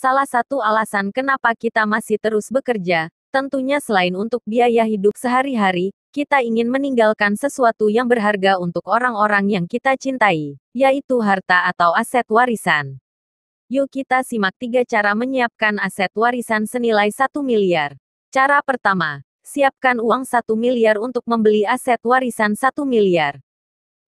Salah satu alasan kenapa kita masih terus bekerja, tentunya selain untuk biaya hidup sehari-hari, kita ingin meninggalkan sesuatu yang berharga untuk orang-orang yang kita cintai, yaitu harta atau aset warisan. Yuk kita simak tiga cara menyiapkan aset warisan senilai 1 miliar. Cara pertama, siapkan uang 1 miliar untuk membeli aset warisan 1 miliar.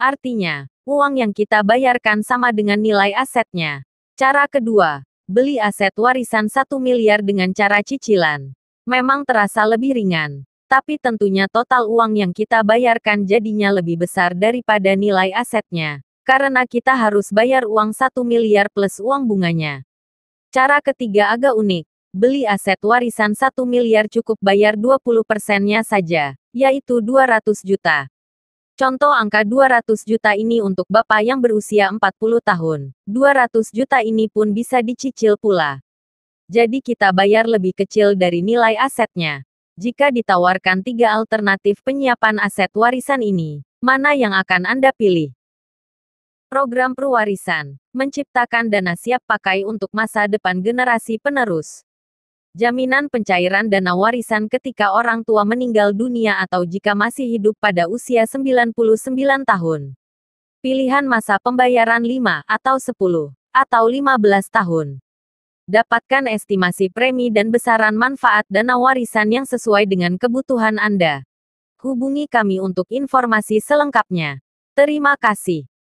Artinya, uang yang kita bayarkan sama dengan nilai asetnya. Cara kedua, Beli aset warisan 1 miliar dengan cara cicilan. Memang terasa lebih ringan. Tapi tentunya total uang yang kita bayarkan jadinya lebih besar daripada nilai asetnya. Karena kita harus bayar uang 1 miliar plus uang bunganya. Cara ketiga agak unik beli aset warisan 1 miliar cukup bayar 20 persennya saja, yaitu 200 juta. Contoh angka 200 juta ini untuk Bapak yang berusia 40 tahun. 200 juta ini pun bisa dicicil pula. Jadi kita bayar lebih kecil dari nilai asetnya. Jika ditawarkan tiga alternatif penyiapan aset warisan ini, mana yang akan Anda pilih? Program perwarisan menciptakan dana siap pakai untuk masa depan generasi penerus jaminan pencairan dana warisan ketika orang tua meninggal dunia atau jika masih hidup pada usia 99 tahun. Pilihan masa pembayaran 5 atau 10 atau 15 tahun. Dapatkan estimasi premi dan besaran manfaat dana warisan yang sesuai dengan kebutuhan Anda. Hubungi kami untuk informasi selengkapnya. Terima kasih.